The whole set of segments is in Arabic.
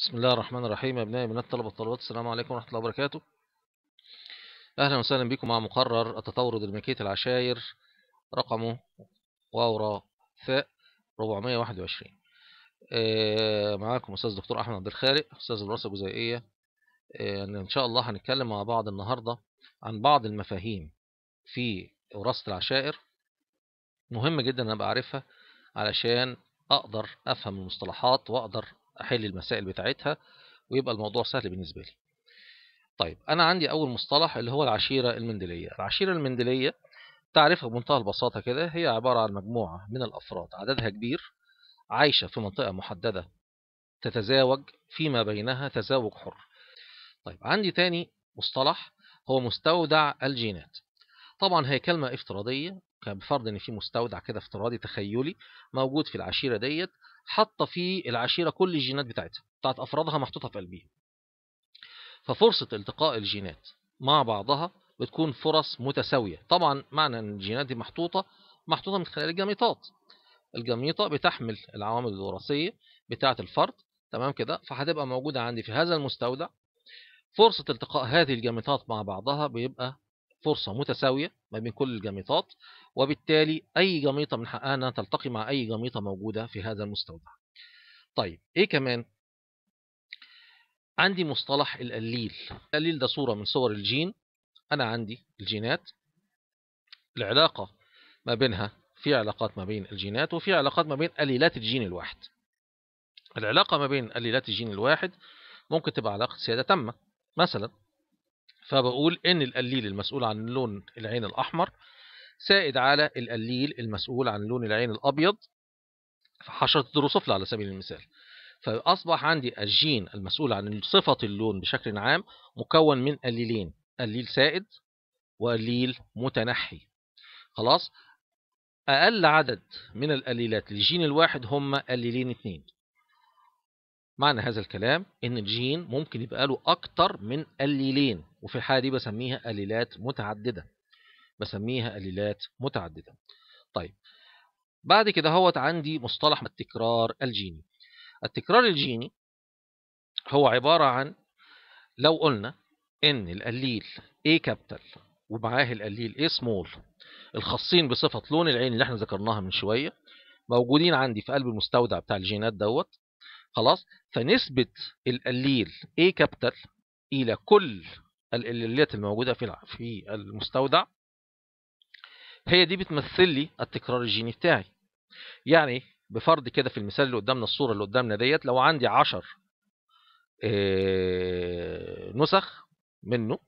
بسم الله الرحمن الرحيم أبنائي بنات الطلبة الطلبات السلام عليكم ورحمة الله وبركاته أهلا وسهلا بكم مع مقرر التطور ديناميكية العشائر رقمه واورا ثاء 421 آه معاكم أستاذ دكتور أحمد عبد الخالق أستاذ الدراسة الجزيئية آه إن شاء الله هنتكلم مع بعض النهاردة عن بعض المفاهيم في وراثة العشائر مهم جدا أن أبقى عارفها علشان أقدر أفهم المصطلحات وأقدر أحل المسائل بتاعتها ويبقى الموضوع سهل بالنسبة لي طيب أنا عندي أول مصطلح اللي هو العشيرة المندلية العشيرة المندلية تعريفها بمنتهى البساطة كده هي عبارة عن مجموعة من الأفراد عددها كبير عايشة في منطقة محددة تتزاوج فيما بينها تزاوج حر طيب عندي تاني مصطلح هو مستودع الجينات طبعا هي كلمة افتراضية كان بفرض ان في مستودع كده افتراضي تخيلي موجود في العشيرة ديت حاطه في العشيره كل الجينات بتاعتها بتاعت افرادها محطوطه في قلبيها ففرصه التقاء الجينات مع بعضها بتكون فرص متساويه طبعا معنى ان الجينات دي محطوطه محطوطه من خلال الجميطات الجميطه بتحمل العوامل الوراثيه بتاعه الفرد تمام كده فهتبقى موجوده عندي في هذا المستودع فرصه التقاء هذه الجميطات مع بعضها بيبقى فرصة متساوية ما بين كل الجميطات وبالتالي أي جميطة من حقها أنها تلتقي مع أي جميطة موجودة في هذا المستودع طيب إيه كمان عندي مصطلح القليل القليل ده صورة من صور الجين أنا عندي الجينات العلاقة ما بينها في علاقات ما بين الجينات وفي علاقات ما بين أليلات الجين الواحد العلاقة ما بين أليلات الجين الواحد ممكن تبقى علاقة سيادة تامة مثلا فبقول ان القليل المسؤول عن لون العين الاحمر سائد على القليل المسؤول عن لون العين الابيض في حشره الدروسوفلا على سبيل المثال فاصبح عندي الجين المسؤول عن صفه اللون بشكل عام مكون من قليلين قليل سائد وقليل متنحي خلاص اقل عدد من القليلات للجين الواحد هم قليلين اتنين معنى هذا الكلام ان الجين ممكن يبقى له اكتر من الليلين وفي الحاله دي بسميها الليلات متعدده بسميها الليلات متعدده طيب بعد كده هوت عندي مصطلح التكرار الجيني التكرار الجيني هو عباره عن لو قلنا ان القليل A كابيتال ومعاه القليل A سمول الخاصين بصفه لون العين اللي احنا ذكرناها من شويه موجودين عندي في قلب المستودع بتاع الجينات دوت خلاص فنسبة القليل A كابيتال إلى كل القليلات الموجودة في في المستودع هي دي بتمثل لي التكرار الجيني بتاعي يعني بفرض كده في المثال اللي قدامنا الصورة اللي قدامنا ديت لو عندي 10 آه، نسخ منه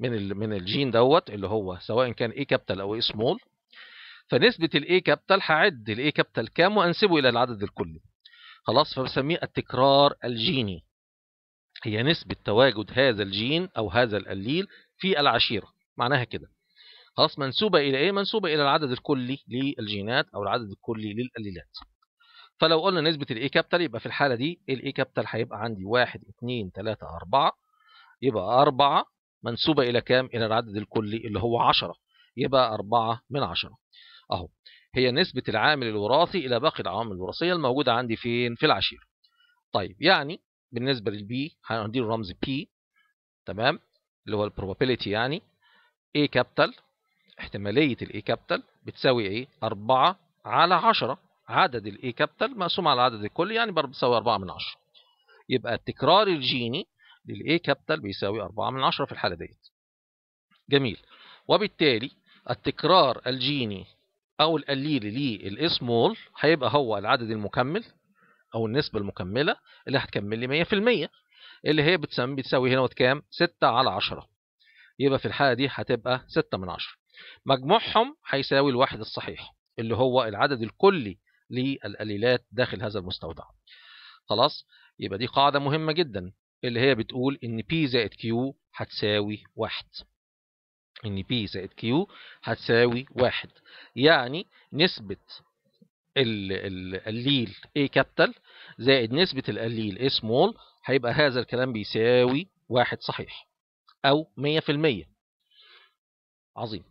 من من الجين دوت اللي هو سواء كان A كابيتال أو A سمول فنسبة ال A كابيتال هعد ال A كابيتال كام وأنسبه إلى العدد الكلي خلاص فبسميه التكرار الجيني هي نسبة تواجد هذا الجين أو هذا الأليل في العشيرة معناها كده خلاص منسوبة إلى إيه؟ منسوبة إلى العدد الكلي للجينات أو العدد الكلي للأليلات فلو قلنا نسبة الإي كابتل يبقى في الحالة دي الإي كابتل هيبقى عندي 1 2 3 4 يبقى 4 منسوبة إلى كام؟ إلى العدد الكلي اللي هو 10 يبقى 4 من 10 أهو هي نسبة العامل الوراثي إلى باقي العوامل الوراثية الموجودة عندي فين في العشيرة طيب يعني بالنسبة للبي هنديله رمز بي تمام اللي هو البروبابيليتي يعني A كابيتال احتمالية الـ A كابيتال بتساوي ايه 4 على 10 عدد الـ A كابيتال مقسوم على العدد الكلي يعني بتساوي 4 من 10 يبقى التكرار الجيني للـ A كابيتال بيساوي 4 من 10 في الحالة ديت جميل وبالتالي التكرار الجيني او القليل للاسمول هيبقى هو العدد المكمل او النسبه المكمله اللي هتكمل لي 100% اللي هي بتسمي بتساوي هنا كام 6 على 10 يبقى في الحاله دي هتبقى 6 من 10 مجموعهم هيساوي الواحد الصحيح اللي هو العدد الكلي للقليلات داخل هذا المستودع خلاص يبقى دي قاعده مهمه جدا اللي هي بتقول ان P زائد Q هتساوي واحد ان بي زائد كيو هتساوي واحد يعني نسبة القليل A كابيتال زائد نسبة القليل A سمول هيبقى هذا الكلام بيساوي واحد صحيح أو 100% عظيم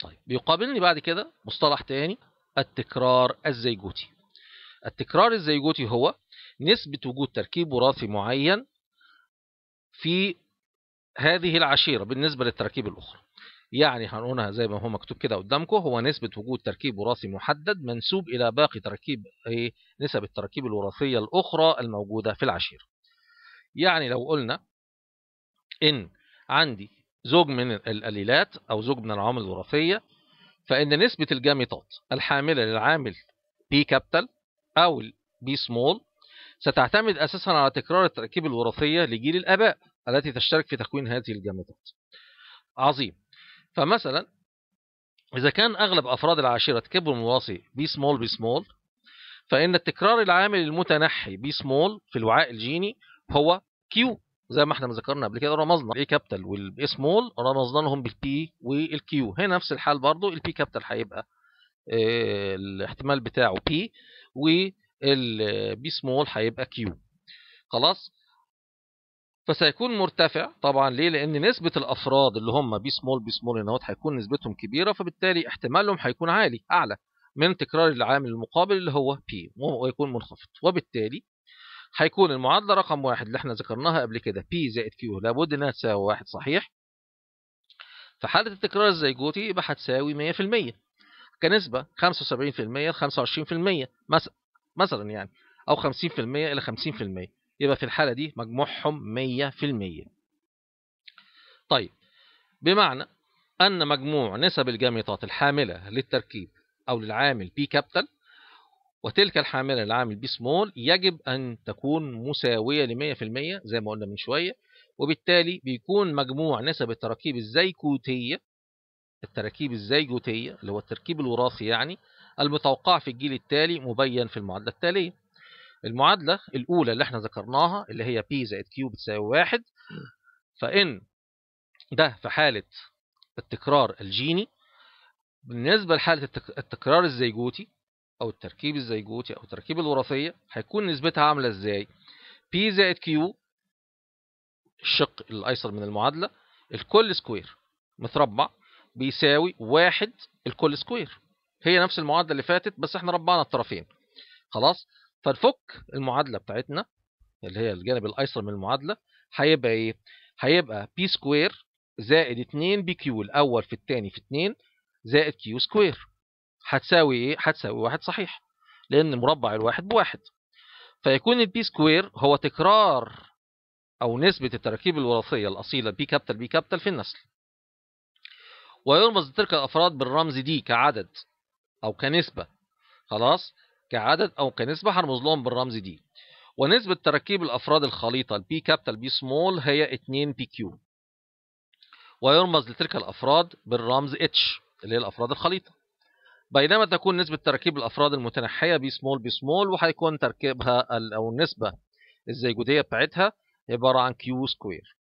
طيب بيقابلني بعد كده مصطلح تاني التكرار الزيجوتي التكرار الزيجوتي هو نسبة وجود تركيب وراثي معين في هذه العشيرة بالنسبة للتراكيب الأخرى يعني هنقولها زي ما هو مكتوب كده قدامكم هو نسبة وجود تركيب وراثي محدد منسوب إلى باقي تركيب إيه نسب التراكيب الوراثية الأخرى الموجودة في العشيرة يعني لو قلنا إن عندي زوج من القليلات أو زوج من العوامل الوراثية فإن نسبة الجامطات الحاملة للعامل بي كابيتال أو بي سمول ستعتمد أساسا على تكرار التركيب الوراثية لجيل الآباء التي تشترك في تكوين هذه الجامدات عظيم فمثلا إذا كان أغلب أفراد العشيرة تكبر المواصي بي سمول بي سمول فإن التكرار العامل المتنحي بي سمول في الوعاء الجيني هو كيو زي ما احنا ذكرنا قبل كده رمزنا الاي كابيتال والبي سمول رمزنا لهم بالبي والكيو هنا نفس الحال برضو البي كابيتال هيبقى آه، الاحتمال بتاعه بي والبي سمول هيبقى كيو خلاص فسيكون مرتفع طبعا ليه لان نسبه الافراد اللي هم بي سمول بي سمول نوت هيكون نسبتهم كبيره فبالتالي احتمالهم هيكون عالي اعلى من تكرار العامل المقابل اللي هو بي ويكون منخفض وبالتالي هيكون المعادله رقم واحد اللي احنا ذكرناها قبل كده بي زائد كيو لابد انها تساوي واحد صحيح في حاله التكرار الزيجوتي يبقى هتساوي 100% كنسبه 75% ل 25% مثلا مثلا يعني او 50% الى 50% يبقى في الحالة دي مجموعهم مية في المية طيب بمعنى أن مجموع نسب الجامطات الحاملة للتركيب أو للعامل بي كابتل وتلك الحاملة للعامل بي سمول يجب أن تكون مساوية لمية في المية زي ما قلنا من شوية وبالتالي بيكون مجموع نسب التراكيب الزيكوتية التراكيب الزيجوتية اللي هو التركيب الوراثي يعني المتوقع في الجيل التالي مبين في المعادلة التالية المعادلة الأولى اللي احنا ذكرناها اللي هي P زائد Q بتساوي واحد فإن ده في حالة التكرار الجيني بالنسبة لحالة التكرار الزيجوتي أو التركيب الزيجوتي أو التركيب الوراثية هيكون نسبتها عاملة إزاي؟ P زائد Q الشق الأيسر من المعادلة الكل سكوير متربع بيساوي واحد الكل سكوير هي نفس المعادلة اللي فاتت بس احنا ربعنا الطرفين خلاص فنفك المعادله بتاعتنا اللي هي الجانب الايسر من المعادله هيبقى ايه هيبقى بي سكوير زائد 2 بي كيو الاول في الثاني في 2 زائد كيو سكوير هتساوي ايه هتساوي واحد صحيح لان مربع الواحد بواحد فيكون البي سكوير هو تكرار او نسبه التراكيب الوراثيه الاصيله بي كابتل بي كابتل في النسل ويرمز لتلك الافراد بالرمز دي كعدد او كنسبه خلاص كعدد أو كنسبة هرمز لهم بالرمز دي ونسبة تركيب الأفراد الخليطة البي كابيتال بي سمول هي 2 بي كيو ويرمز لتلك الأفراد بالرمز اتش اللي هي الأفراد الخليطة بينما تكون نسبة تركيب الأفراد المتنحية بي سمول بي سمول وهيكون تركيبها أو النسبة الزيجودية بتاعتها عبارة عن كيو سكوير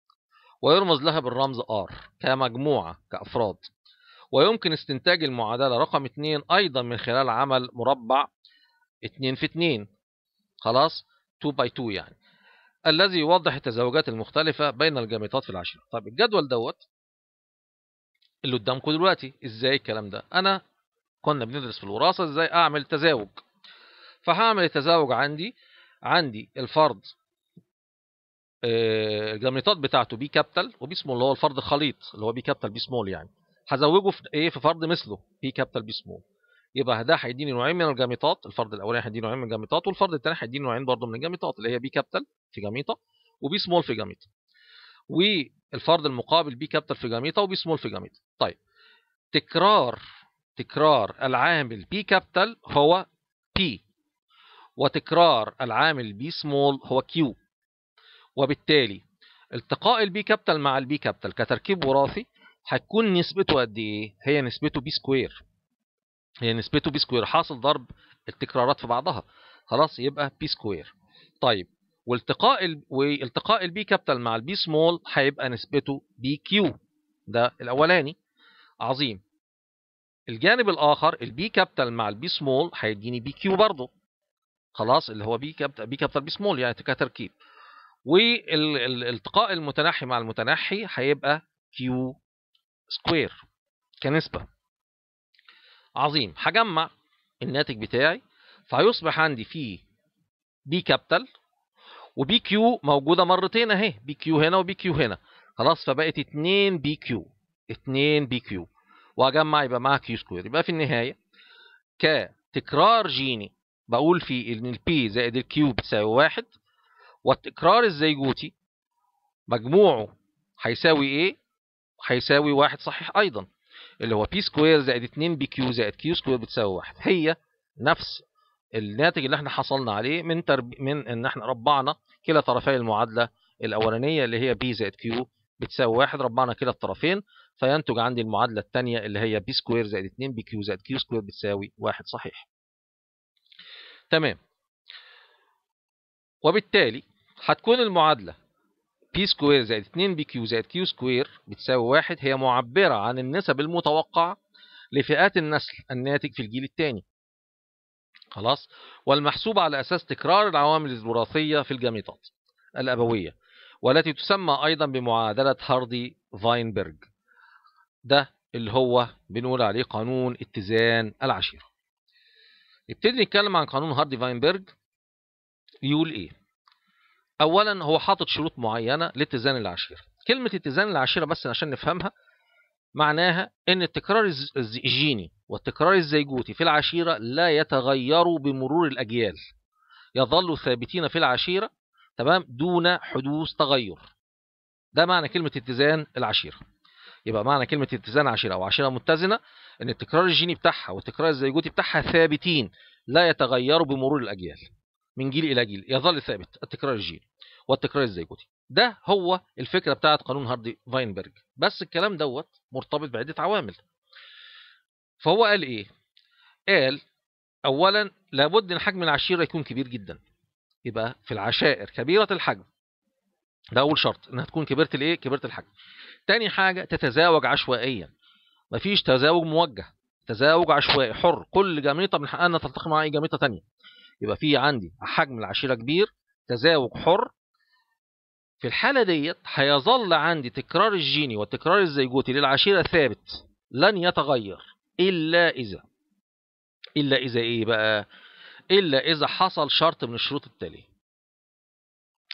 ويرمز لها بالرمز R كمجموعة كأفراد ويمكن استنتاج المعادلة رقم 2 أيضا من خلال عمل مربع 2 في 2 خلاص 2 باي 2 يعني الذي يوضح التزاوجات المختلفة بين الجامطات في العشرة طيب الجدول دوت اللي قدامكم دلوقتي ازاي الكلام ده انا كنا بندرس في الوراثة ازاي اعمل تزاوج فهعمل التزاوج عندي عندي الفرد آه، الجامطات بتاعته بي كابيتال وبي سمول اللي هو الفرد الخليط اللي هو بي كابيتال بي سمول يعني هزوجه في ايه في فرد مثله بي كابيتال بي سمول يبقى ده هيديني نوعين من الجاميطات الفرد الاولاني هيديني نوعين من الجاميطات والفرد الثاني هيديني نوعين برضه من الجاميطات اللي هي بي كابيتال في جاميطه وبي سمول في جاميطه والفرد المقابل بي كابيتال في جاميطه وبي سمول في جاميطه طيب تكرار تكرار العامل بي كابيتال هو بي وتكرار العامل بي سمول هو كيو وبالتالي التقاء البي كابيتال مع البي كابيتال كتركيب وراثي هتكون نسبته قد ايه هي نسبته بي سكوير هي يعني نسبته بي سكوير حاصل ضرب التكرارات في بعضها خلاص يبقى بي سكوير طيب والتقاء ال... والتقاء البي كابيتال مع البي سمول هيبقى نسبته بي كيو ده الاولاني عظيم الجانب الاخر البي كابيتال مع البي سمول هيديني بي كيو برضه خلاص اللي هو بي كابيتال بي كابيتال بي سمول يعني كتركيب والالتقاء المتناحي مع المتناحي هيبقى كيو سكوير كنسبه عظيم هجمع الناتج بتاعي فهيصبح عندي فيه بي كابيتال وبي كيو موجوده مرتين اهي بي كيو هنا وبي كيو هنا خلاص فبقت 2 بي كيو 2 بي كيو واجمع يبقى معاها كيو سكوير يبقى في النهايه كتكرار جيني بقول فيه ان البي زائد الكيو بتساوي واحد والتكرار الزيجوتي مجموعه هيساوي ايه؟ هيساوي واحد صحيح ايضا اللي هو بي سكوير زائد 2 بي كيو زائد كيو سكوير بتساوي 1 هي نفس الناتج اللي احنا حصلنا عليه من ترب... من ان احنا ربعنا كلا طرفي المعادله الاولانيه اللي هي بي زائد كيو بتساوي 1 ربعنا كلا الطرفين فينتج عندي المعادله الثانيه اللي هي بي سكوير زائد 2 بي كيو زائد كيو سكوير بتساوي 1 صحيح تمام وبالتالي هتكون المعادله بي سكوير زائد 2 بي كيو زائد كيو سكوير بتساوي واحد هي معبرة عن النسب المتوقعة لفئات النسل الناتج في الجيل الثاني خلاص والمحسوب على أساس تكرار العوامل الوراثية في الجاميطات الأبوية والتي تسمى أيضا بمعادلة هاردي فاينبرج ده اللي هو بنقول عليه قانون اتزان العشيرة نبتدي نتكلم عن قانون هاردي فاينبرج يقول ايه اولا هو حاطط شروط معينه لاتزان العشيره كلمه اتزان العشيره بس عشان نفهمها معناها ان التكرار الجيني والتكرار الزيجوتي في العشيره لا يتغير بمرور الاجيال يظل ثابتين في العشيره تمام دون حدوث تغير ده معنى كلمه اتزان العشيره يبقى معنى كلمه اتزان عشيره او عشيره متزنه ان التكرار الجيني بتاعها والتكرار الزيجوتي بتاعها ثابتين لا يتغيروا بمرور الاجيال من جيل إلى جيل يظل ثابت التكرار الجيني والتكرار الزيجوتي ده هو الفكرة بتاعت قانون هاردي فاينبرج بس الكلام دوت مرتبط بعدة عوامل فهو قال إيه؟ قال أولا لابد أن حجم العشيرة يكون كبير جدا يبقى في العشائر كبيرة الحجم ده أول شرط أنها تكون كبيرة الإيه؟ كبيرة الحجم تاني حاجة تتزاوج عشوائيا مفيش تزاوج موجه تزاوج عشوائي حر كل جاميطة من حقها أنها تلتقي مع أي جاميطة ثانيه يبقى في عندي حجم العشيره كبير تزاوج حر في الحاله ديت هيظل عندي تكرار الجيني والتكرار الزيجوتي للعشيره ثابت لن يتغير الا اذا الا اذا ايه بقى الا اذا حصل شرط من الشروط التاليه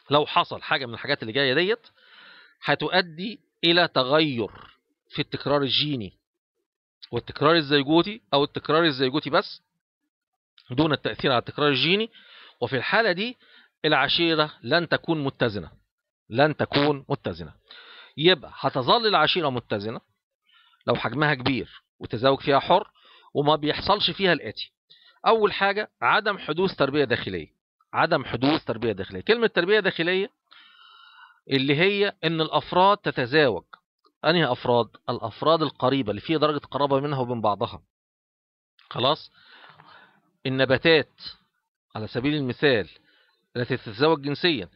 لو حصل حاجه من الحاجات اللي جايه ديت هتؤدي الى تغير في التكرار الجيني والتكرار الزيجوتي او التكرار الزيجوتي بس دون التأثير على التكرار الجيني وفي الحالة دي العشيرة لن تكون متزنة لن تكون متزنة يبقى هتظل العشيرة متزنة لو حجمها كبير وتزاوج فيها حر وما بيحصلش فيها الآتي أول حاجة عدم حدوث تربية داخلية عدم حدوث تربية داخلية كلمة تربية داخلية اللي هي ان الافراد تتزاوج انهي افراد الافراد القريبه اللي فيها درجه قرابه منها وبين بعضها خلاص النباتات على سبيل المثال التي تتزوج جنسيا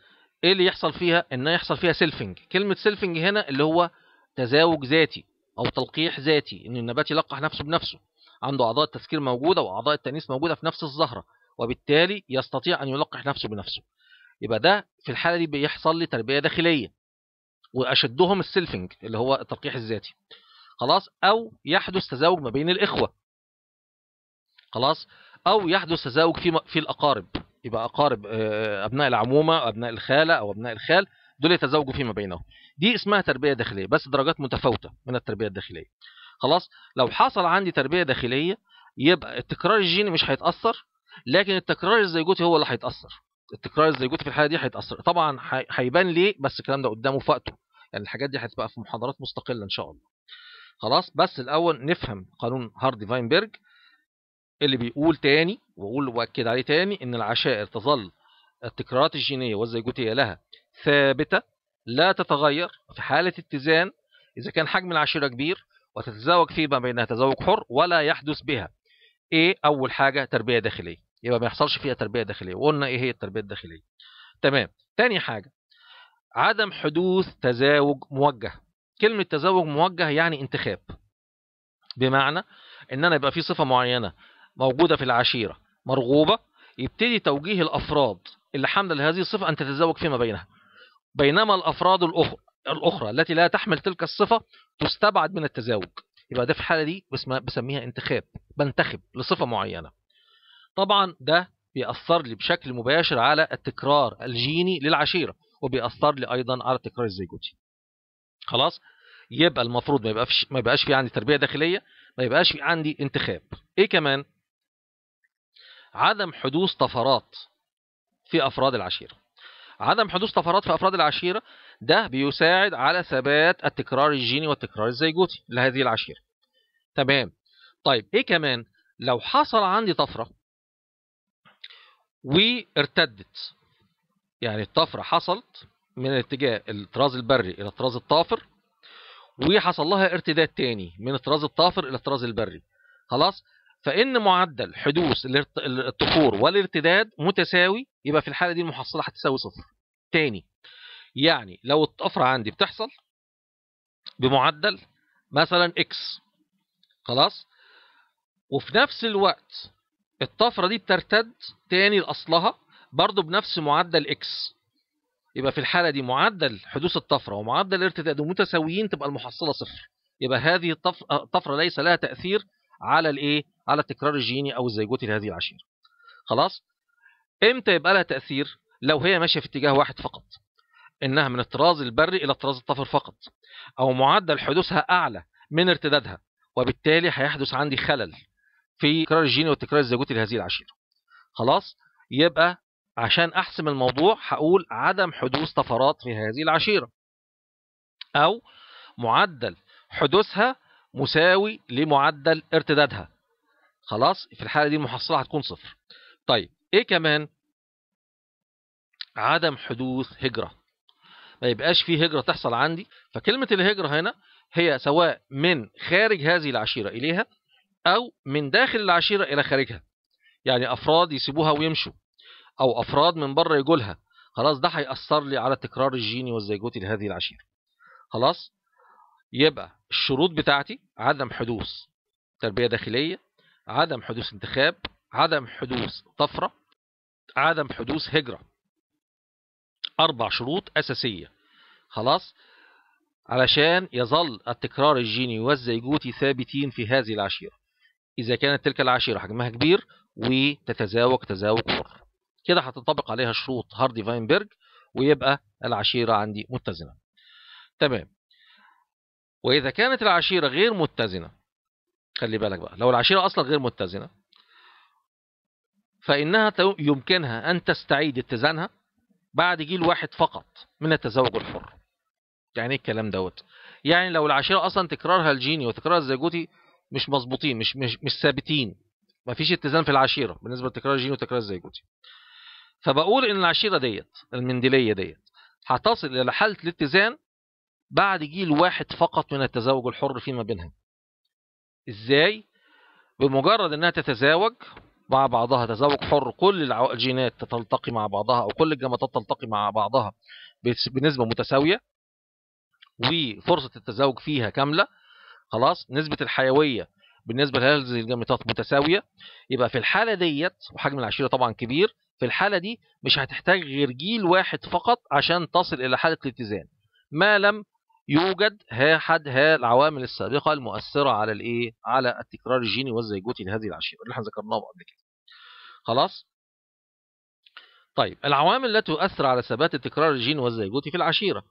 ايه اللي يحصل فيها انها يحصل فيها سيلفنج كلمة سيلفنج هنا اللي هو تزاوج ذاتي او تلقيح ذاتي ان النبات يلقح نفسه بنفسه عنده اعضاء التسكير موجودة واعضاء التأنيث موجودة في نفس الزهرة وبالتالي يستطيع ان يلقح نفسه بنفسه يبقى ده في الحالة دي بيحصل لي تربية داخلية واشدهم السيلفنج اللي هو التلقيح الذاتي خلاص او يحدث تزاوج ما بين الاخوه خلاص او يحدث تزاوج في في الاقارب يبقى اقارب آه، آه، ابناء العمومه أو ابناء الخاله او ابناء الخال دول يتزاوجوا فيما بينهم دي اسمها تربيه داخليه بس درجات متفاوته من التربيه الداخليه خلاص لو حصل عندي تربيه داخليه يبقى التكرار الجيني مش هيتاثر لكن التكرار الزيجوتي هو اللي هيتاثر التكرار الزيجوتي في الحاله دي هيتاثر طبعا هيبان ليه بس الكلام ده قدامه في وقته يعني الحاجات دي هتبقى في محاضرات مستقله ان شاء الله خلاص بس الاول نفهم قانون هاردي فاينبرج اللي بيقول تاني واقول واكد عليه تاني ان العشائر تظل التكرارات الجينيه والزيجوتيه لها ثابته لا تتغير في حاله اتزان اذا كان حجم العشيره كبير وتتزاوج فيما بينها تزاوج حر ولا يحدث بها ايه اول حاجه تربيه داخليه يبقى ما يحصلش فيها تربيه داخليه وقلنا ايه هي التربيه الداخليه تمام تاني حاجه عدم حدوث تزاوج موجه كلمه تزاوج موجه يعني انتخاب بمعنى ان انا يبقى في صفه معينه موجودة في العشيرة مرغوبة يبتدي توجيه الأفراد اللي حاملة لهذه الصفة أن تتزوج فيما بينها بينما الأفراد الأخرى الأخرى التي لا تحمل تلك الصفة تستبعد من التزاوج يبقى ده في الحالة دي بسميها انتخاب بنتخب لصفة معينة طبعا ده بيأثر لي بشكل مباشر على التكرار الجيني للعشيرة وبيأثر لي أيضا على التكرار الزيجوتي خلاص يبقى المفروض ما يبقاش ما يبقاش في عندي تربية داخلية ما يبقاش في عندي انتخاب ايه كمان عدم حدوث طفرات في أفراد العشيرة عدم حدوث طفرات في أفراد العشيرة ده بيساعد على ثبات التكرار الجيني والتكرار الزيجوتي لهذه العشيرة تمام طيب إيه كمان لو حصل عندي طفرة وارتدت يعني الطفرة حصلت من اتجاه الطراز البري إلى الطراز الطافر وحصل لها ارتداد تاني من الطراز الطافر إلى الطراز البري خلاص فإن معدل حدوث الطفور والارتداد متساوي يبقى في الحالة دي المحصلة هتساوي صفر تاني يعني لو الطفرة عندي بتحصل بمعدل مثلا اكس خلاص وفي نفس الوقت الطفرة دي بترتد تاني لأصلها برضه بنفس معدل اكس يبقى في الحالة دي معدل حدوث الطفرة ومعدل الارتداد متساويين تبقى المحصلة صفر يبقى هذه الطفرة آه، ليس لها تأثير على الايه على التكرار الجيني او الزيجوتي لهذه العشيره خلاص امتى يبقى لها تاثير لو هي ماشيه في اتجاه واحد فقط انها من الطراز البري الى الطراز الطفر فقط او معدل حدوثها اعلى من ارتدادها وبالتالي هيحدث عندي خلل في التكرار الجيني والتكرار الزيجوتي لهذه العشيره خلاص يبقى عشان احسم الموضوع هقول عدم حدوث طفرات في هذه العشيره او معدل حدوثها مساوي لمعدل ارتدادها خلاص في الحالة دي المحصلة هتكون صفر طيب ايه كمان عدم حدوث هجرة ما يبقاش في هجرة تحصل عندي فكلمة الهجرة هنا هي سواء من خارج هذه العشيرة إليها أو من داخل العشيرة إلى خارجها يعني أفراد يسيبوها ويمشوا أو أفراد من بره يجولها خلاص ده هيأثر لي على تكرار الجيني والزيجوتي لهذه العشيرة خلاص يبقى الشروط بتاعتي عدم حدوث تربية داخلية عدم حدوث انتخاب عدم حدوث طفرة عدم حدوث هجرة أربع شروط أساسية خلاص علشان يظل التكرار الجيني والزيجوتي ثابتين في هذه العشيرة إذا كانت تلك العشيرة حجمها كبير وتتزاوج تزاوج حر كده هتنطبق عليها شروط هاردي فاينبرج ويبقى العشيرة عندي متزنة تمام وإذا كانت العشيرة غير متزنة خلي بالك بقى لو العشيرة أصلا غير متزنة فإنها يمكنها أن تستعيد اتزانها بعد جيل واحد فقط من التزوج الحر يعني ايه الكلام دوت يعني لو العشيرة أصلا تكرارها الجيني وتكرارها الزيجوتي مش مظبوطين مش مش مش ثابتين مفيش اتزان في العشيرة بالنسبة لتكرار الجيني وتكرار الزيجوتي فبقول إن العشيرة ديت المنديلية ديت هتصل إلى حالة الاتزان بعد جيل واحد فقط من التزاوج الحر فيما بينها ازاي بمجرد انها تتزاوج مع بعضها تزاوج حر كل الجينات تلتقي مع بعضها او كل الجماتات تلتقي مع بعضها بنسبه متساويه وفرصه التزاوج فيها كامله خلاص نسبه الحيويه بالنسبه لهذه الجماتات متساويه يبقى في الحاله ديت وحجم العشيره طبعا كبير في الحاله دي مش هتحتاج غير جيل واحد فقط عشان تصل الى حاله الاتزان ما لم يوجد ها حد ها العوامل السابقة المؤثرة على الايه على التكرار الجيني والزيجوتي لهذه العشيرة اللي احنا ذكرناهم قبل كده خلاص طيب العوامل التي تؤثر على ثبات التكرار الجيني والزيجوتي في العشيرة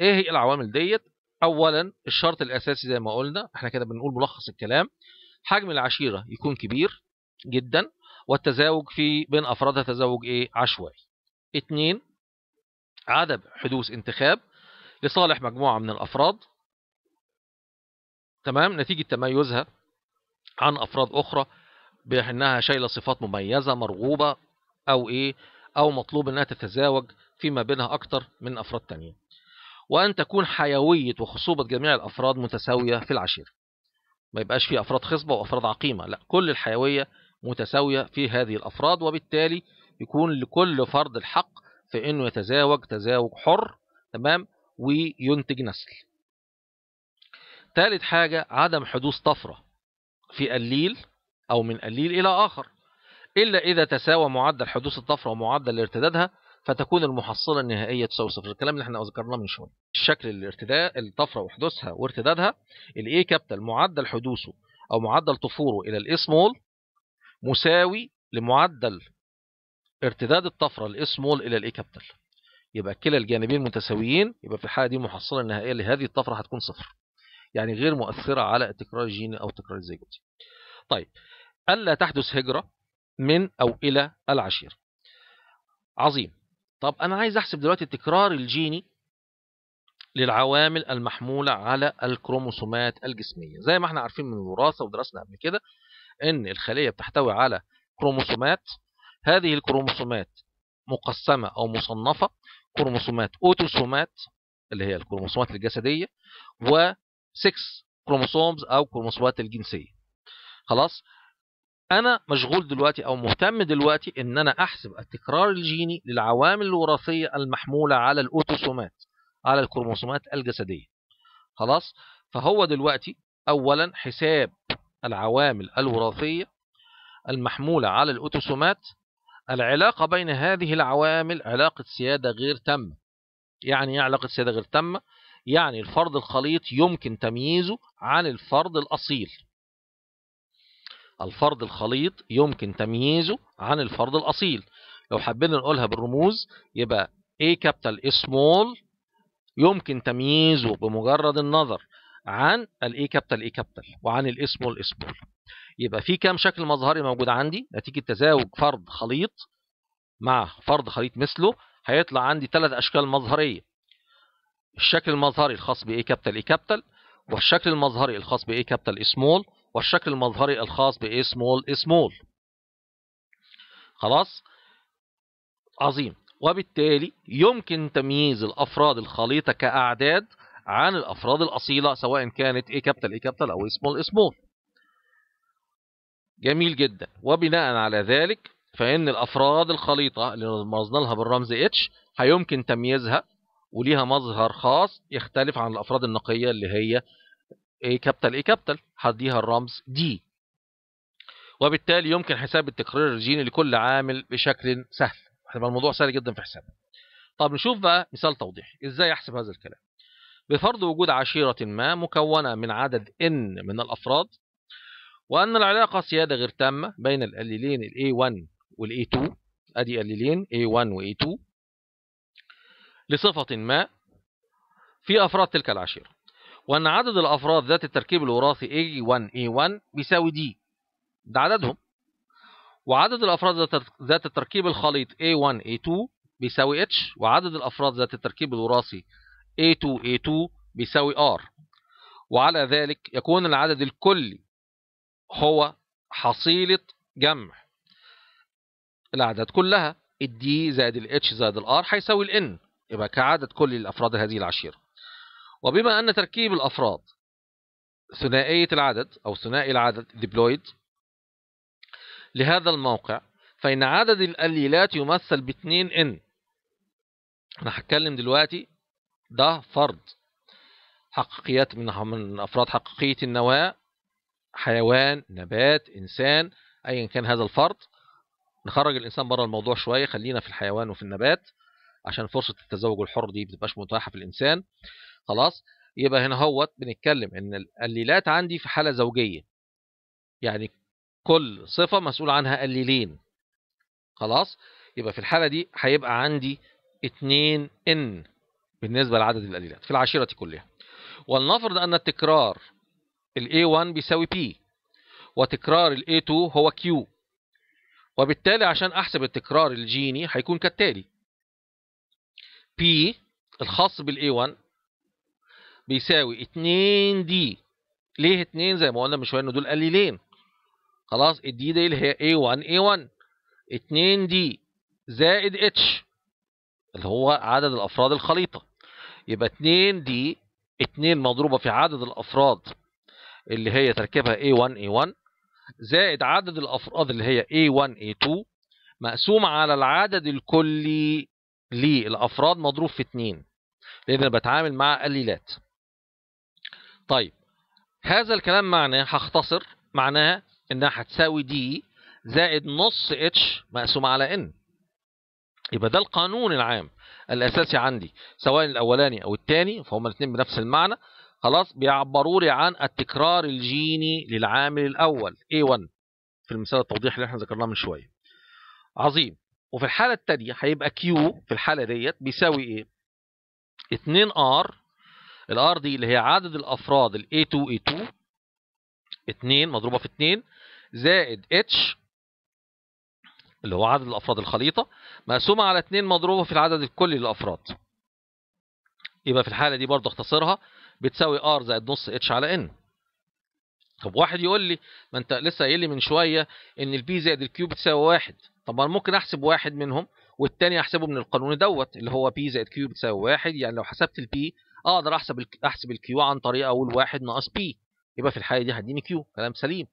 ايه هي العوامل ديت اولا الشرط الاساسي زي ما قلنا احنا كده بنقول ملخص الكلام حجم العشيرة يكون كبير جدا والتزاوج في بين افرادها تزاوج ايه عشوائي اثنين عدم حدوث انتخاب لصالح مجموعة من الأفراد تمام نتيجة تميزها عن أفراد أخرى بأنها شايلة صفات مميزة مرغوبة أو إيه أو مطلوب أنها تتزاوج فيما بينها أكتر من أفراد تانية وأن تكون حيوية وخصوبة جميع الأفراد متساوية في العشيرة ما يبقاش في أفراد خصبة وأفراد عقيمة لا كل الحيوية متساوية في هذه الأفراد وبالتالي يكون لكل فرد الحق في أنه يتزاوج تزاوج حر تمام وينتج نسل ثالث حاجة عدم حدوث طفرة في قليل أو من قليل إلى آخر إلا إذا تساوى معدل حدوث الطفرة ومعدل ارتدادها فتكون المحصلة النهائية تساوي صفر الكلام اللي احنا ذكرناه من شوية الشكل الارتداء الطفرة وحدوثها وارتدادها الاي كابيتال معدل حدوثه أو معدل طفوره إلى الاي سمول مساوي لمعدل ارتداد الطفرة الاي سمول إلى الاي كابيتال يبقى كلا الجانبين متساويين يبقى في الحالة دي المحصلة النهائية لهذه الطفرة هتكون صفر يعني غير مؤثرة على التكرار الجيني أو التكرار الزيجوتي طيب ألا تحدث هجرة من أو إلى العشيرة عظيم طب أنا عايز أحسب دلوقتي التكرار الجيني للعوامل المحمولة على الكروموسومات الجسمية زي ما احنا عارفين من الوراثة ودرسنا قبل كده ان الخلية بتحتوي على كروموسومات هذه الكروموسومات مقسمة أو مصنفة كروموسومات اوتوسومات اللي هي الكروموسومات الجسديه و 6 كروموسومز او كروموسومات الجنسيه خلاص انا مشغول دلوقتي او مهتم دلوقتي ان انا احسب التكرار الجيني للعوامل الوراثيه المحموله على الاوتوسومات على الكروموسومات الجسديه خلاص فهو دلوقتي اولا حساب العوامل الوراثيه المحموله على الاوتوسومات العلاقة بين هذه العوامل علاقة سيادة غير تامة يعني ايه علاقة سيادة غير تامة؟ يعني الفرد الخليط يمكن تمييزه عن الفرد الأصيل الفرد الخليط يمكن تمييزه عن الفرد الأصيل لو حبينا نقولها بالرموز يبقى A كابيتال A small يمكن تمييزه بمجرد النظر عن الاي كابيتال اي كابيتال وعن الاسمول اسمول يبقى في كام شكل مظهري موجود عندي نتيجه تزاوج فرد خليط مع فرد خليط مثله هيطلع عندي ثلاث اشكال مظهريه الشكل المظهري الخاص باي كابيتال اي كابيتال والشكل المظهري الخاص باي كابيتال سمول والشكل المظهري الخاص باي سمول سمول خلاص عظيم وبالتالي يمكن تمييز الافراد الخليطه كاعداد عن الأفراد الأصيلة سواء كانت A كابيتال A كابيتال أو سمول سمول جميل جدا وبناء على ذلك فإن الأفراد الخليطة اللي رمزنا لها بالرمز اتش هيمكن تمييزها وليها مظهر خاص يختلف عن الأفراد النقية اللي هي A كابيتال A كابيتال هديها الرمز D وبالتالي يمكن حساب التكرير الجيني لكل عامل بشكل سهل هيبقى الموضوع سهل جدا في حسابه طب نشوف بقى مثال توضيحي ازاي احسب هذا الكلام بفرض وجود عشيرة ما مكونة من عدد n من الأفراد وأن العلاقة سيادة غير تامة بين الأليلين A1 وال A2 أدي أليلين A1 و A2 لصفة ما في أفراد تلك العشيرة وأن عدد الأفراد ذات التركيب الوراثي A1 A1 بيساوي D ده عددهم وعدد الأفراد ذات التركيب الخليط A1 A2 بيساوي H وعدد الأفراد ذات التركيب الوراثي A2 A2 بيساوي R وعلى ذلك يكون العدد الكلي هو حصيلة جمع الأعداد كلها D زائد H زائد R هيساوي N يبقى كعدد كلي لأفراد هذه العشيرة وبما أن تركيب الأفراد ثنائية العدد أو ثنائي العدد ديبلويد لهذا الموقع فإن عدد الأليلات يمثل ب 2 n أنا هتكلم دلوقتي ده فرد حقيقيات من من افراد حقيقيه النواه حيوان نبات انسان ايا إن كان هذا الفرد نخرج الانسان بره الموضوع شويه خلينا في الحيوان وفي النبات عشان فرصه التزوج الحر دي بتبقاش متاحه في الانسان خلاص يبقى هنا هوت بنتكلم ان الليلات عندي في حاله زوجيه يعني كل صفه مسؤول عنها الليلين خلاص يبقى في الحاله دي هيبقى عندي اتنين ان بالنسبة لعدد القليلات في العشيرة كلها ولنفرض أن التكرار الـ A1 بيساوي P وتكرار الـ A2 هو Q وبالتالي عشان أحسب التكرار الجيني هيكون كالتالي P الخاص بالـ A1 بيساوي 2D ليه 2 زي ما قلنا من شوية إن دول قليلين خلاص الدي دي اللي هي A1 A1 2D زائد H اللي هو عدد الأفراد الخليطة يبقى 2 دي 2 مضروبة في عدد الأفراد اللي هي تركيبها A1 A1 زائد عدد الأفراد اللي هي A1 A2 مقسوم على العدد الكلي للأفراد مضروب في 2 لأن أنا بتعامل مع قليلات طيب هذا الكلام معناه هختصر معناه إنها هتساوي دي زائد نص اتش مقسوم على ان يبقى ده القانون العام الأساسي عندي سواء الأولاني أو الثاني فهما الاثنين بنفس المعنى خلاص بيعبروا لي عن التكرار الجيني للعامل الأول A1 في المثال التوضيح اللي احنا ذكرناه من شوية عظيم وفي الحالة الثانيه هيبقى Q في الحالة ديت بيساوي ايه 2R الار دي اللي هي عدد الافراد ال A2 A2 2 مضروبة في 2 زائد H اللي هو عدد الأفراد الخليطة مقسومة على 2 مضروبة في العدد الكلي للأفراد يبقى في الحالة دي برضه اختصرها بتساوي ار زائد نص اتش على ان طب واحد يقول لي ما انت لسه قايل لي من شوية ان البي زائد الكيو بتساوي واحد طب انا ممكن احسب واحد منهم والتاني احسبه من القانون دوت اللي هو بي زائد كيو بتساوي واحد يعني لو حسبت البي اقدر احسب احسب الكيو عن طريق اقول واحد ناقص بي يبقى في الحالة دي هديني كيو كلام سليم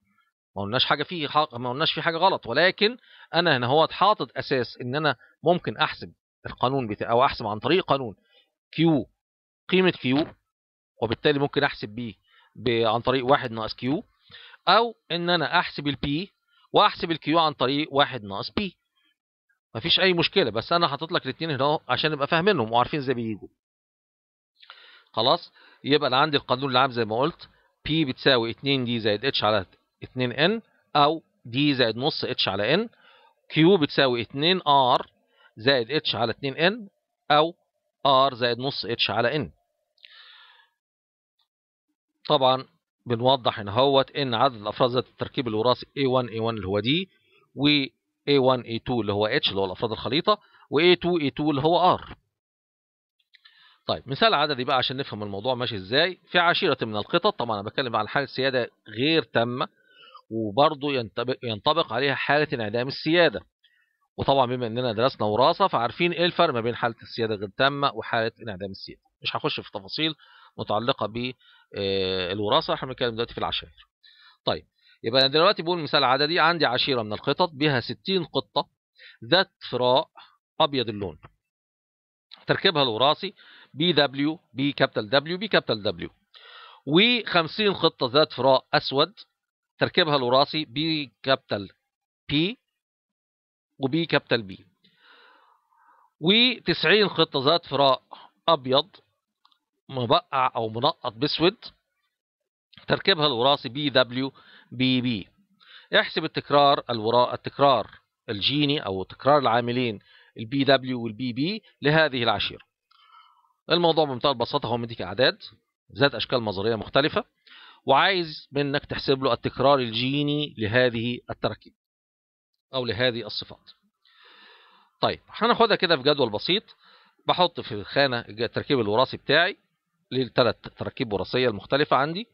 ما قلناش حاجه فيه حق... ما قلناش فيه حاجه غلط ولكن انا هنا هو حاطط اساس ان انا ممكن احسب القانون بتاع او احسب عن طريق قانون كيو قيمه كيو وبالتالي ممكن احسب بيه ب... عن طريق واحد ناقص كيو او ان انا احسب البي واحسب الكيو عن طريق واحد ناقص بي مفيش اي مشكله بس انا حاطط لك الاثنين هنا عشان نبقى فاهمينهم وعارفين ازاي بيجوا خلاص يبقى انا عندي القانون العام زي ما قلت بي بتساوي 2 دي زائد اتش على 2N أو دي زائد نص اتش على N كيو بتساوي 2R زائد اتش على 2N أو R زائد نص اتش على N طبعا بنوضح ان هوت ان عدد الافراد ذات التركيب الوراثي A1 A1 اللي هو دي و A1 A2 اللي هو اتش اللي هو الافراد الخليطه و A2 A2 اللي هو R طيب مثال عددي بقى عشان نفهم الموضوع ماشي ازاي في عشيره من القطط طبعا انا بتكلم عن حاله سياده غير تامه وبرضه ينطبق, ينطبق عليها حالة انعدام السيادة وطبعا بما اننا درسنا وراثة فعارفين ايه الفرق ما بين حالة السيادة غير تامة وحالة انعدام السيادة مش هخش في تفاصيل متعلقة بالوراثة آه، احنا بنتكلم دلوقتي في العشائر طيب يبقى انا دلوقتي بقول مثال عددي عندي عشيرة من القطط بها 60 قطة ذات فراء ابيض اللون تركيبها الوراثي بي دبليو بي كابيتال دبليو بي كابيتال دبليو و50 قطه ذات فراء اسود تركيبها الوراثي بي كابيتال بي وبي كابيتال بي و90 خطة ذات فراء أبيض مبقع أو منقط بأسود تركيبها الوراثي بي دبليو بي بي احسب التكرار الوراء التكرار الجيني أو تكرار العاملين البي دبليو والبي بي لهذه العشيرة الموضوع بمنتهى البساطة هو مديك أعداد ذات أشكال نظرية مختلفة وعايز منك تحسب له التكرار الجيني لهذه التراكيب أو لهذه الصفات طيب هناخدها كده في جدول بسيط بحط في الخانة التركيب الوراثي بتاعي للثلاث تراكيب وراثية المختلفة عندي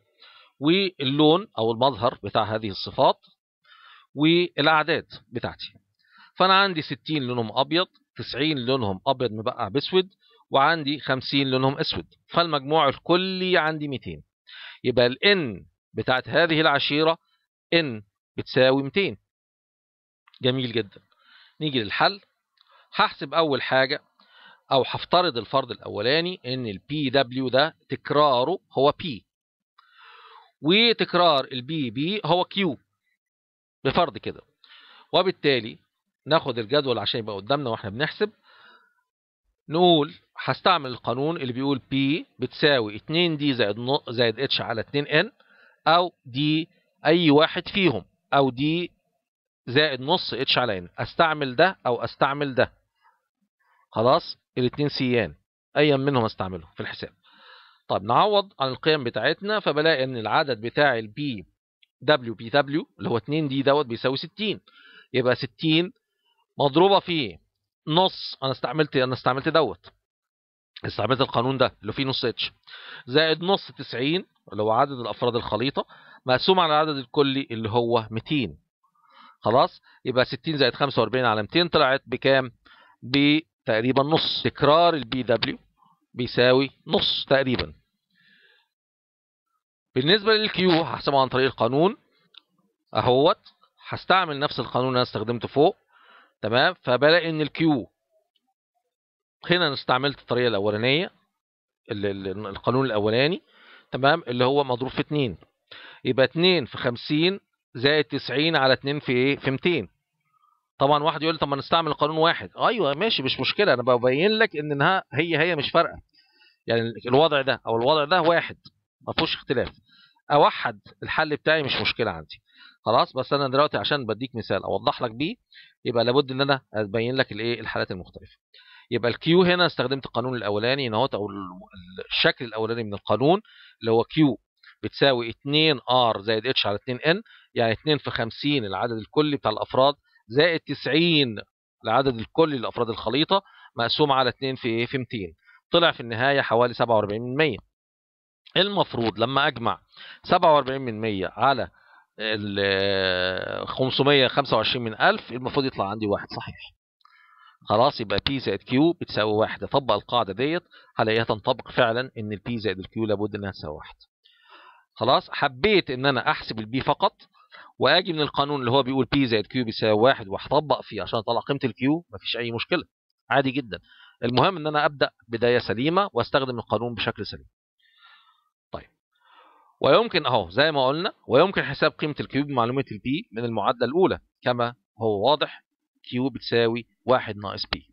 واللون أو المظهر بتاع هذه الصفات والأعداد بتاعتي فأنا عندي 60 لونهم أبيض 90 لونهم أبيض مبقع بأسود وعندي 50 لونهم أسود فالمجموع الكلي عندي 200 يبقى الان بتاعت هذه العشيرة ان بتساوي 200 جميل جدا نيجي للحل هحسب اول حاجة او هفترض الفرض الاولاني ان البي دبليو ده تكراره هو بي وتكرار البي بي هو كيو بفرض كده وبالتالي ناخد الجدول عشان يبقى قدامنا واحنا بنحسب نقول هستعمل القانون اللي بيقول P بتساوي 2D زائد زائد H على 2N أو D أي واحد فيهم أو D زائد نص H على N أستعمل ده أو أستعمل ده خلاص الاتنين سيان أيا منهم استعمله في الحساب طب نعوض عن القيم بتاعتنا فبلاقي إن العدد بتاع ال P W P W اللي هو 2D دوت بيساوي 60 يبقى 60 مضروبة في نص انا استعملت انا استعملت دوت استعملت القانون ده اللي فيه نص اتش زائد نص 90 اللي هو عدد الافراد الخليطه مقسوم على العدد الكلي اللي هو 200 خلاص يبقى 60 زائد 45 على 200 طلعت بكام بتقريبا نص تكرار البي دبليو بيساوي نص تقريبا بالنسبه للكيو هحسبه عن طريق القانون اهوت هستعمل نفس القانون اللي انا استخدمته فوق تمام فبلاقي ان الكيو هنا انا استعملت الطريقه الاولانيه القانون الاولاني تمام اللي هو مضروب في 2 يبقى 2 في 50 زائد 90 على 2 في ايه في 200 طبعا واحد يقول لي طب ما نستعمل القانون واحد ايوه ماشي مش مشكله انا ببين لك انها هي هي مش فارقه يعني الوضع ده او الوضع ده واحد ما فيهوش اختلاف اوحد الحل بتاعي مش مشكله عندي خلاص بس انا دلوقتي عشان بديك مثال اوضح لك بيه يبقى لابد ان انا ابين لك الايه الحالات المختلفه يبقى الكيو هنا استخدمت القانون الاولاني ان او الشكل الاولاني من القانون اللي هو كيو بتساوي 2 ار زائد اتش على 2 ان يعني 2 في 50 العدد الكلي بتاع الافراد زائد 90 العدد الكلي لافراد الخليطه مقسوم على 2 في ايه في 200 طلع في النهايه حوالي 47% المفروض لما اجمع 47% على ال 525 من 1000 المفروض يطلع عندي واحد صحيح خلاص يبقى بي زائد كيو بتساوي واحد اطبق القاعده ديت هلاقيها تنطبق فعلا ان البي زائد الكيو لابد انها تساوي واحد خلاص حبيت ان انا احسب البي فقط واجي من القانون اللي هو بيقول بي زائد كيو بيساوي واحد وهطبق فيه عشان اطلع قيمه الكيو مفيش اي مشكله عادي جدا المهم ان انا ابدا بدايه سليمه واستخدم القانون بشكل سليم ويمكن اهو زي ما قلنا ويمكن حساب قيمه الكيوب بمعلومه البي من المعادله الاولى كما هو واضح كيو بتساوي 1 ناقص بي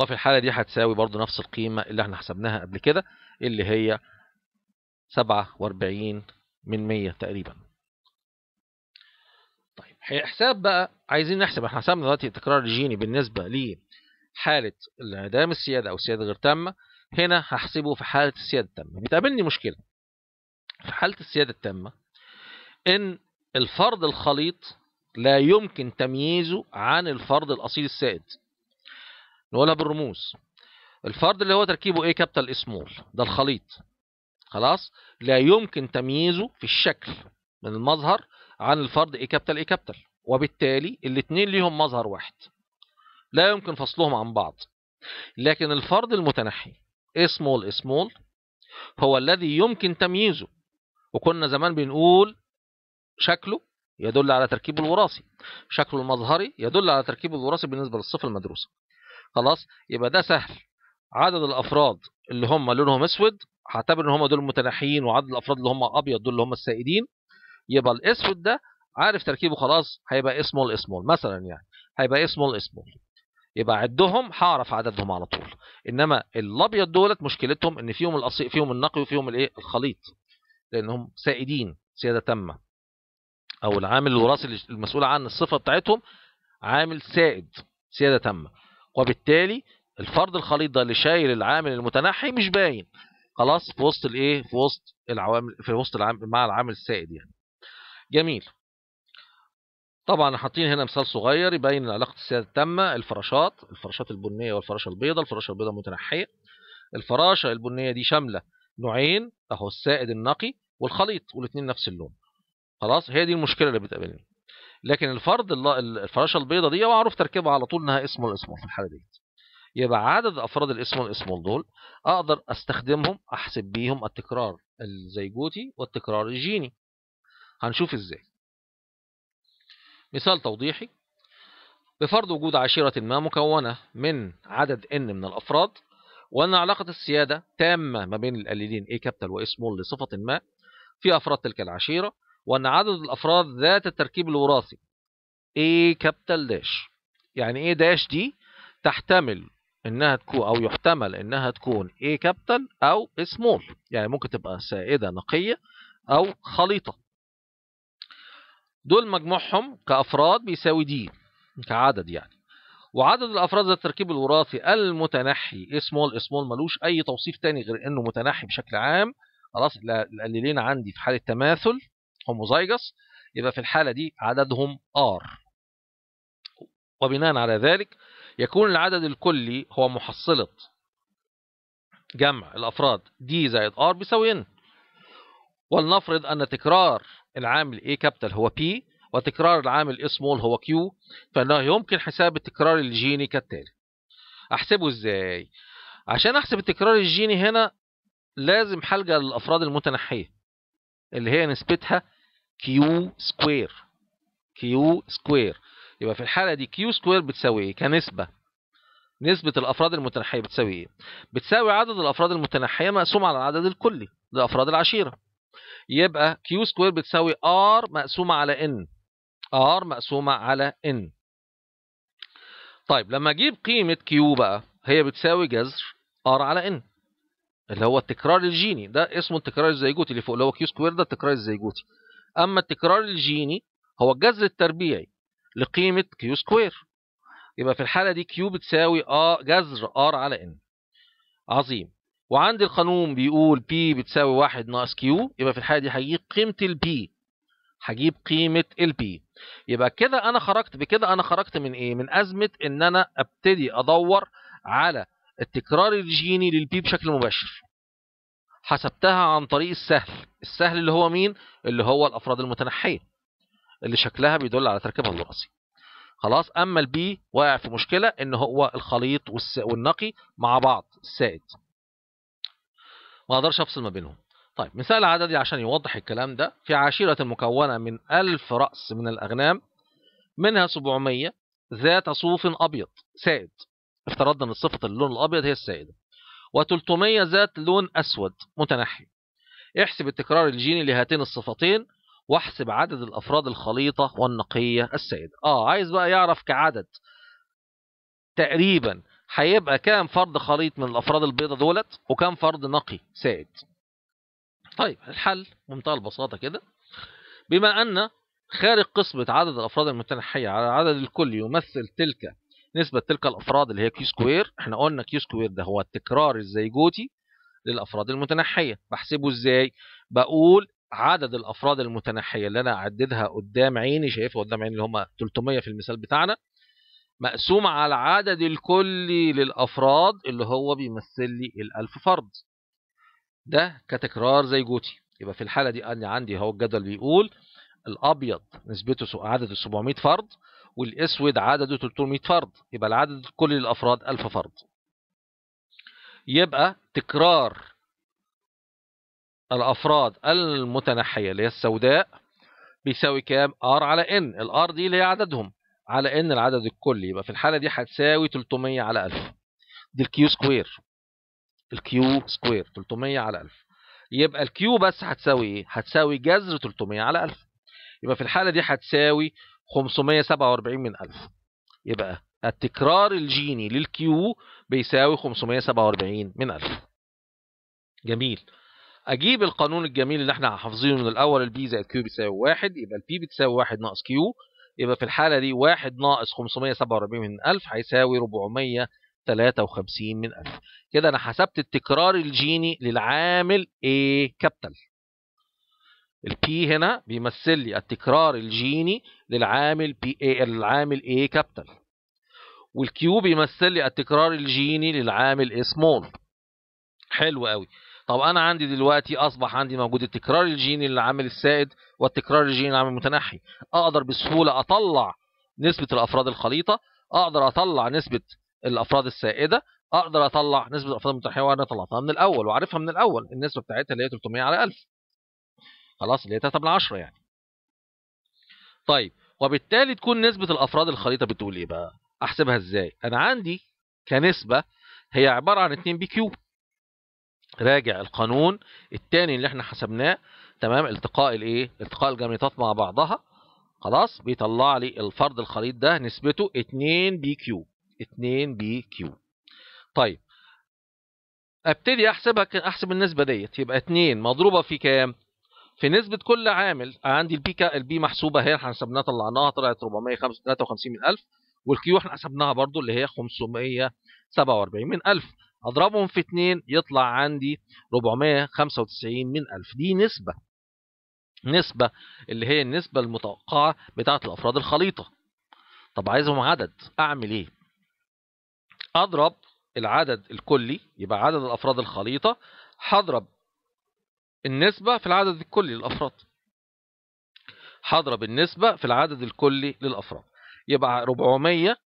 وفي الحاله دي هتساوي برضو نفس القيمه اللي احنا حسبناها قبل كده اللي هي 47 من 100 تقريبا طيب حساب بقى عايزين نحسب احنا حسبنا دلوقتي التكرار الجيني بالنسبه لحاله انعدام السياده او السياده غير تامه هنا هحسبه في حالة السيادة التامة بتقابلني مشكلة في حالة السيادة التامة إن الفرد الخليط لا يمكن تمييزه عن الفرد الأصيل السائد نقولها بالرموز الفرد اللي هو تركيبه A كابيتال سمول ده الخليط خلاص لا يمكن تمييزه في الشكل من المظهر عن الفرد A كابيتال A كابيتال وبالتالي الاثنين ليهم مظهر واحد لا يمكن فصلهم عن بعض لكن الفرد المتنحي اسمه الاسمول هو الذي يمكن تمييزه وكنا زمان بنقول شكله يدل على تركيبه الوراثي شكله المظهري يدل على تركيبه الوراثي بالنسبة للصفة المدروسة خلاص يبقى ده سهل عدد الأفراد اللي هم لونهم اسود هعتبر ان هم دول متناحيين وعدد الأفراد اللي هم أبيض دول اللي هم السائدين يبقى الاسود ده عارف تركيبه خلاص هيبقى اسمه الاسمول مثلا يعني هيبقى اسمه الاسمول يبقى عدهم هعرف عددهم على طول انما الابيض دولت مشكلتهم ان فيهم الاصيل فيهم النقي وفيهم الايه الخليط لانهم سائدين سياده تامه او العامل الوراثي المسؤول عن الصفه بتاعتهم عامل سائد سياده تامه وبالتالي الفرد الخليط ده اللي شايل العامل المتنحي مش باين خلاص في وسط الايه في وسط العوامل في وسط العامل مع العامل السائد يعني جميل طبعا حاطين هنا مثال صغير يبين علاقه السياده التامه الفراشات الفراشات البنيه والفراشه البيضاء الفراشه البيضاء متنحيه الفراشه البنيه دي شامله نوعين اهو السائد النقي والخليط والاثنين نفس اللون خلاص هي دي المشكله اللي بتقابلني لكن الفرد الفراشه البيضاء دي معروف تركيبها على طول انها اسم الاسمول في الحاله دي يبقى عدد افراد الاسم والاسمول دول اقدر استخدمهم احسب بيهم التكرار الزيجوتي والتكرار الجيني هنشوف ازاي مثال توضيحي بفرض وجود عشيرة ما مكونة من عدد n من الأفراد وأن علاقة السيادة تامة ما بين القليلين A كابتل و A small لصفة ما في أفراد تلك العشيرة وأن عدد الأفراد ذات التركيب الوراثي A كابتل داش يعني A داش دي تحتمل انها تكون او يحتمل انها تكون A كابتل او سمول يعني ممكن تبقى سائده نقيه او خليطه دول مجموعهم كأفراد بيساوي دي كعدد يعني وعدد الأفراد ذات التركيب الوراثي المتنحي اسمول اسمول ملوش أي توصيف تاني غير إنه متنحي بشكل عام خلاص القليلين عندي في حالة تماثل هوموزايجس يبقى في الحالة دي عددهم R وبناء على ذلك يكون العدد الكلي هو محصلة جمع الأفراد دي زائد R بيساوي N ولنفرض أن تكرار العامل A كابيتال هو P وتكرار العامل A سمول هو Q فإنه يمكن حساب التكرار الجيني كالتالي أحسبه إزاي؟ عشان أحسب التكرار الجيني هنا لازم هلجأ للأفراد المتنحية اللي هي نسبتها Q سكوير Q سكوير يبقى في الحالة دي Q سكوير بتساوي إيه كنسبة نسبة الأفراد المتنحية بتساوي إيه؟ بتساوي عدد الأفراد المتنحية مقسوم على العدد الكلي لأفراد العشيرة يبقى كيو سكوير بتساوي ار مقسومه على ان ار مقسومه على ان طيب لما اجيب قيمه كيو بقى هي بتساوي جذر ار على ان اللي هو التكرار الجيني ده اسمه التكرار الزيجوتي اللي فوق اللي هو كيو سكوير ده التكرار الزيجوتي اما التكرار الجيني هو الجذر التربيعي لقيمه كيو سكوير يبقى في الحاله دي كيو بتساوي ا جذر ار على ان عظيم وعندي القانون بيقول بي بتساوي واحد ناقص كيو يبقى في الحالة دي هجيب قيمة البي هجيب قيمة البي يبقى كده أنا خرجت بكده أنا خرجت من إيه؟ من أزمة إن أنا أبتدي أدور على التكرار الجيني للبي بشكل مباشر حسبتها عن طريق السهل السهل اللي هو مين؟ اللي هو الأفراد المتنحية اللي شكلها بيدل على تركيبها الوراثي خلاص أما البي واقع في مشكلة إن هو الخليط والنقي مع بعض السائد ما اقدرش افصل ما بينهم طيب مثال عددي عشان يوضح الكلام ده في عشيرة مكونة من ألف رأس من الأغنام منها 700 ذات صوف أبيض سائد افترضنا أن صفة اللون الأبيض هي السائدة و300 ذات لون أسود متنحي احسب التكرار الجيني لهاتين الصفتين واحسب عدد الأفراد الخليطة والنقية السائدة آه عايز بقى يعرف كعدد تقريبا هيبقى كام فرد خليط من الافراد البيضاء دولت وكام فرد نقي سائد طيب الحل بمنتهى البساطه كده بما ان خارج قسمة عدد الأفراد المتنحية على عدد الكل يمثل تلك نسبة تلك الأفراد اللي هي كيو سكوير احنا قلنا كيو سكوير ده هو التكرار الزيجوتي للأفراد المتنحية بحسبه ازاي؟ بقول عدد الأفراد المتنحية اللي أنا أعددها قدام عيني شايفها قدام عيني اللي هم 300 في المثال بتاعنا مقسوم على العدد الكلي للأفراد اللي هو بيمثل لي الألف فرد ده كتكرار زي جوتي يبقى في الحالة دي أنا عندي هو الجدل بيقول الأبيض نسبته عدد 700 فرد والأسود عدده 300 فرد يبقى العدد الكلي للأفراد 1000 فرد يبقى تكرار الأفراد المتنحية اللي هي السوداء بيساوي كام؟ R على N R دي اللي هي عددهم على ان العدد الكلي يبقى في الحاله دي هتساوي 300 على 1000 دي الكيو سكوير الكيو سكوير 300 على 1000 يبقى الكيو بس هتساوي ايه هتساوي جذر 300 على 1000 يبقى في الحاله دي هتساوي 547 من 1000 يبقى التكرار الجيني للكيو بيساوي 547 من 1000 جميل اجيب القانون الجميل اللي احنا حافظينه من الاول البي زائد كيو بيساوي 1 يبقى البي بتساوي 1 ناقص كيو يبقى في الحالة دي واحد ناقص 547 من 1000 هيساوي 453 من 1000 كده أنا حسبت التكرار الجيني للعامل A كابيتال البي هنا بيمثل لي التكرار الجيني للعامل بي اي للعامل A كابيتال والكيو بيمثل لي التكرار الجيني للعامل A سمول حلو قوي طب انا عندي دلوقتي اصبح عندي موجود التكرار الجيني اللي عامل السائد والتكرار الجيني اللي عامل المتنحي اقدر بسهوله اطلع نسبه الافراد الخليطه اقدر اطلع نسبه الافراد السائده اقدر اطلع نسبه الافراد المتنحيه وانا طلعتها من الاول وعارفها من الاول النسبه بتاعتها اللي هي 300 على 1000 خلاص اللي هي 3 من 10 يعني طيب وبالتالي تكون نسبه الافراد الخليطه بتقول ايه بقى احسبها ازاي انا عندي كنسبه هي عباره عن 2 بي كيوب راجع القانون الثاني اللي احنا حسبناه تمام التقاء الايه التقاء الجميطات مع بعضها خلاص بيطلع لي الفرد الخليط ده نسبته 2 بي كيو 2 بي كيو طيب ابتدي احسبها احسب النسبه ديت يبقى 2 مضروبه في كام في نسبه كل عامل عندي البي البي محسوبه هي احنا حسبناها طلعناها طلعت 453 من 1000 والكيو احنا حسبناها برضو اللي هي 547 من 1000 اضربهم في 2 يطلع عندي 495 من 1000 دي نسبة نسبة اللي هي النسبة المتوقعة بتاعة الافراد الخليطة طب عايزهم عدد اعمل ايه اضرب العدد الكلي يبقى عدد الافراد الخليطة هضرب النسبة في العدد الكلي للافراد هضرب النسبة في العدد الكلي للافراد يبقى 400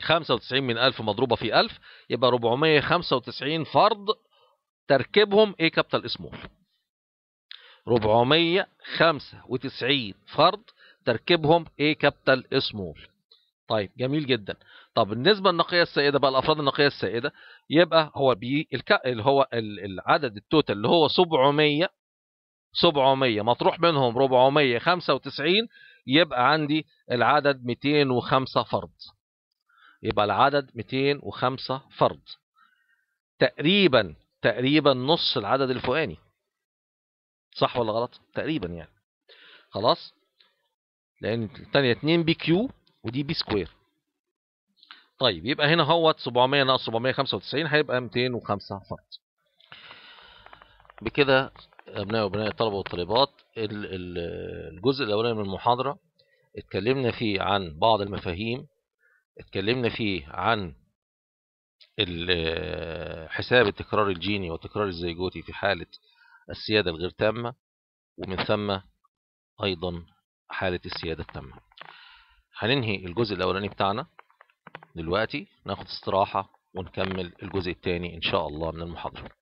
95 من 1000 مضروبة في 1000 يبقى 495 فرد تركيبهم A كابيتال سمول 495 فرد تركيبهم A كابيتال سمول طيب جميل جدا طب بالنسبة للنقية السائدة بقى الأفراد النقية السائدة يبقى هو بي الك... اللي هو العدد التوتال اللي هو 700 700 مطروح منهم 495 يبقى عندي العدد 205 فرد يبقى العدد 205 فرد تقريبا تقريبا نص العدد الفوقاني صح ولا غلط تقريبا يعني خلاص لان الثانيه 2 بي كيو ودي بي سكوير طيب يبقى هنا هوت 700 ناقص 795 هيبقى 205 فرد بكده ابنائي وبنات الطلبه والطالبات الجزء الاولاني من المحاضره اتكلمنا فيه عن بعض المفاهيم اتكلمنا فيه عن حساب التكرار الجيني والتكرار الزيجوتي في حالة السيادة الغير تامة ومن ثم أيضا حالة السيادة التامة هننهي الجزء الأولاني بتاعنا دلوقتي ناخد استراحة ونكمل الجزء الثاني إن شاء الله من المحاضرة